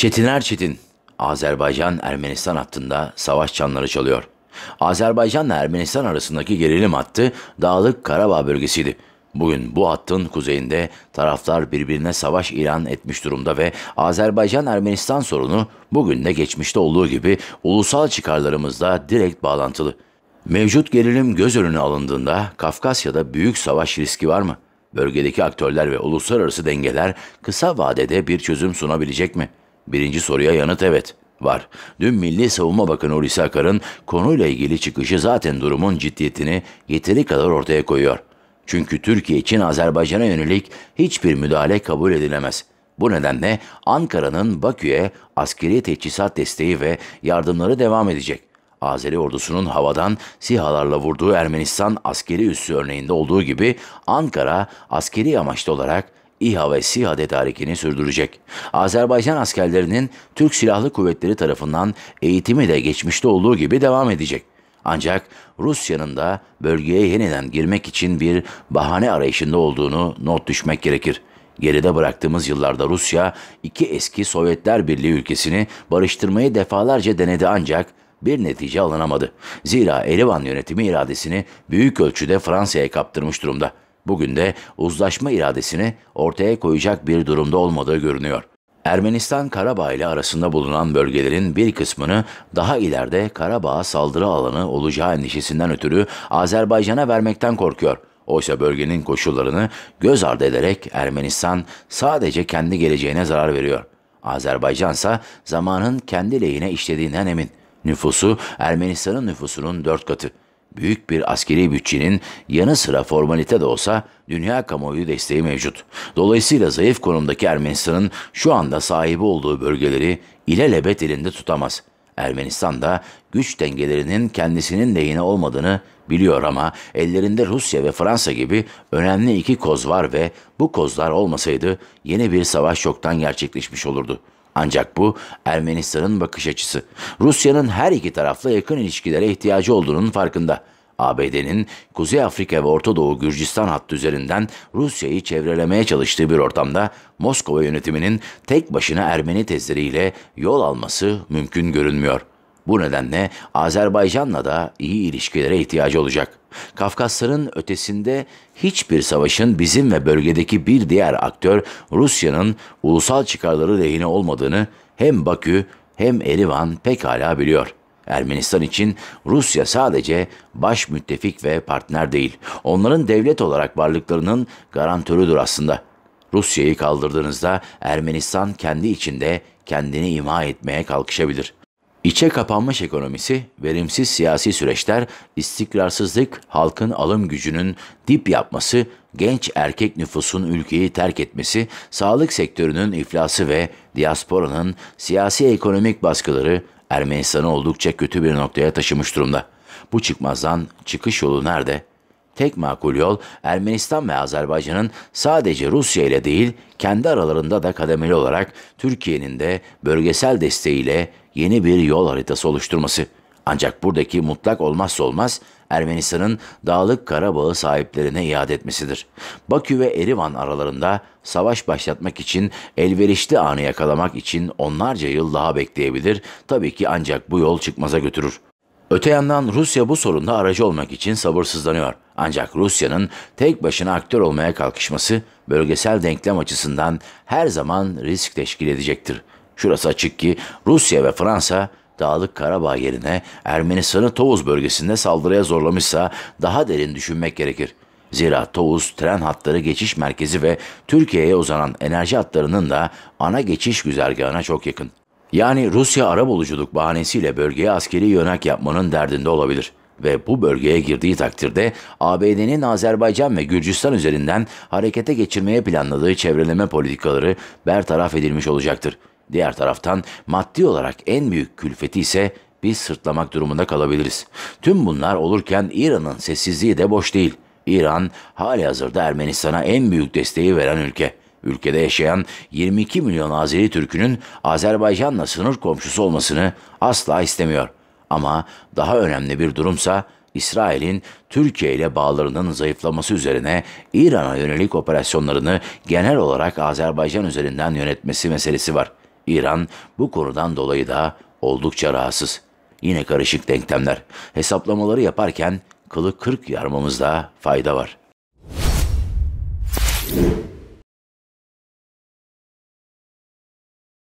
Çetiner Çetin, Azerbaycan-Ermenistan hattında savaş çanları çalıyor. Azerbaycan'la Ermenistan arasındaki gerilim hattı Dağlık Karabağ bölgesiydi. Bugün bu hattın kuzeyinde taraflar birbirine savaş ilan etmiş durumda ve Azerbaycan-Ermenistan sorunu bugün de geçmişte olduğu gibi ulusal çıkarlarımızla direkt bağlantılı. Mevcut gerilim göz önüne alındığında Kafkasya'da büyük savaş riski var mı? Bölgedeki aktörler ve uluslararası dengeler kısa vadede bir çözüm sunabilecek mi?'' Birinci soruya yanıt evet. Var. Dün Milli Savunma Bakanı Hulusi Akar'ın konuyla ilgili çıkışı zaten durumun ciddiyetini yeteri kadar ortaya koyuyor. Çünkü Türkiye için Azerbaycan'a yönelik hiçbir müdahale kabul edilemez. Bu nedenle Ankara'nın Bakü'ye askeri teçhizat desteği ve yardımları devam edecek. Azeri ordusunun havadan sihalarla vurduğu Ermenistan askeri üssü örneğinde olduğu gibi Ankara askeri amaçlı olarak İHA ve SİHA tedarikini sürdürecek. Azerbaycan askerlerinin Türk Silahlı Kuvvetleri tarafından eğitimi de geçmişte olduğu gibi devam edecek. Ancak Rusya'nın da bölgeye yeniden girmek için bir bahane arayışında olduğunu not düşmek gerekir. Geride bıraktığımız yıllarda Rusya iki eski Sovyetler Birliği ülkesini barıştırmayı defalarca denedi ancak bir netice alınamadı. Zira Erivan yönetimi iradesini büyük ölçüde Fransa'ya kaptırmış durumda. Bugün de uzlaşma iradesini ortaya koyacak bir durumda olmadığı görünüyor. Ermenistan Karabağ ile arasında bulunan bölgelerin bir kısmını daha ileride Karabağ'a saldırı alanı olacağı endişesinden ötürü Azerbaycan'a vermekten korkuyor. Oysa bölgenin koşullarını göz ardı ederek Ermenistan sadece kendi geleceğine zarar veriyor. Azerbaycan ise zamanın kendi lehine işlediğinden emin. Nüfusu Ermenistan'ın nüfusunun dört katı. Büyük bir askeri bütçenin yanı sıra formalite de olsa dünya kamuoyu desteği mevcut. Dolayısıyla zayıf konumdaki Ermenistan'ın şu anda sahibi olduğu bölgeleri ilelebet elinde tutamaz. Ermenistan da güç dengelerinin kendisinin lehine olmadığını biliyor ama ellerinde Rusya ve Fransa gibi önemli iki koz var ve bu kozlar olmasaydı yeni bir savaş çoktan gerçekleşmiş olurdu. Ancak bu Ermenistan'ın bakış açısı. Rusya'nın her iki tarafla yakın ilişkilere ihtiyacı olduğunun farkında. ABD'nin Kuzey Afrika ve Orta Doğu Gürcistan hattı üzerinden Rusya'yı çevrelemeye çalıştığı bir ortamda Moskova yönetiminin tek başına Ermeni tezleriyle yol alması mümkün görünmüyor. Bu nedenle Azerbaycan'la da iyi ilişkilere ihtiyacı olacak. Kafkasların ötesinde hiçbir savaşın bizim ve bölgedeki bir diğer aktör Rusya'nın ulusal çıkarları lehine olmadığını hem Bakü hem Erivan pekala biliyor. Ermenistan için Rusya sadece baş müttefik ve partner değil. Onların devlet olarak varlıklarının garantörüdür aslında. Rusya'yı kaldırdığınızda Ermenistan kendi içinde kendini ima etmeye kalkışabilir.'' İçe kapanmış ekonomisi, verimsiz siyasi süreçler, istikrarsızlık, halkın alım gücünün dip yapması, genç erkek nüfusun ülkeyi terk etmesi, sağlık sektörünün iflası ve diasporanın siyasi ekonomik baskıları Ermenistan'ı oldukça kötü bir noktaya taşımış durumda. Bu çıkmazdan çıkış yolu nerede? Tek makul yol Ermenistan ve Azerbaycan'ın sadece Rusya ile değil kendi aralarında da kademeli olarak Türkiye'nin de bölgesel desteğiyle yeni bir yol haritası oluşturması. Ancak buradaki mutlak olmazsa olmaz Ermenistan'ın Dağlık Karabağ'ı sahiplerine iade etmesidir. Bakü ve Erivan aralarında savaş başlatmak için elverişli anı yakalamak için onlarca yıl daha bekleyebilir. Tabii ki ancak bu yol çıkmaza götürür. Öte yandan Rusya bu sorunda aracı olmak için sabırsızlanıyor. Ancak Rusya'nın tek başına aktör olmaya kalkışması bölgesel denklem açısından her zaman risk teşkil edecektir. Şurası açık ki Rusya ve Fransa Dağlık Karabağ yerine Ermenistan'ı Tovuz bölgesinde saldırıya zorlamışsa daha derin düşünmek gerekir. Zira Tovuz tren hatları geçiş merkezi ve Türkiye'ye uzanan enerji hatlarının da ana geçiş güzergahına çok yakın. Yani Rusya arabuluculuk bahanesiyle bölgeye askeri yönak yapmanın derdinde olabilir ve bu bölgeye girdiği takdirde ABD'nin Azerbaycan ve Gürcistan üzerinden harekete geçirmeye planladığı çevreleme politikaları bertaraf edilmiş olacaktır. Diğer taraftan maddi olarak en büyük külfeti ise biz sırtlamak durumunda kalabiliriz. Tüm bunlar olurken İran'ın sessizliği de boş değil. İran hali hazırda Ermenistan'a en büyük desteği veren ülke. Ülkede yaşayan 22 milyon Azeri Türk'ünün Azerbaycan'la sınır komşusu olmasını asla istemiyor. Ama daha önemli bir durumsa İsrail'in Türkiye ile bağlarının zayıflaması üzerine İran'a yönelik operasyonlarını genel olarak Azerbaycan üzerinden yönetmesi meselesi var. İran bu konudan dolayı da oldukça rahatsız. Yine karışık denklemler. Hesaplamaları yaparken kılı kırk yarmamızda fayda var.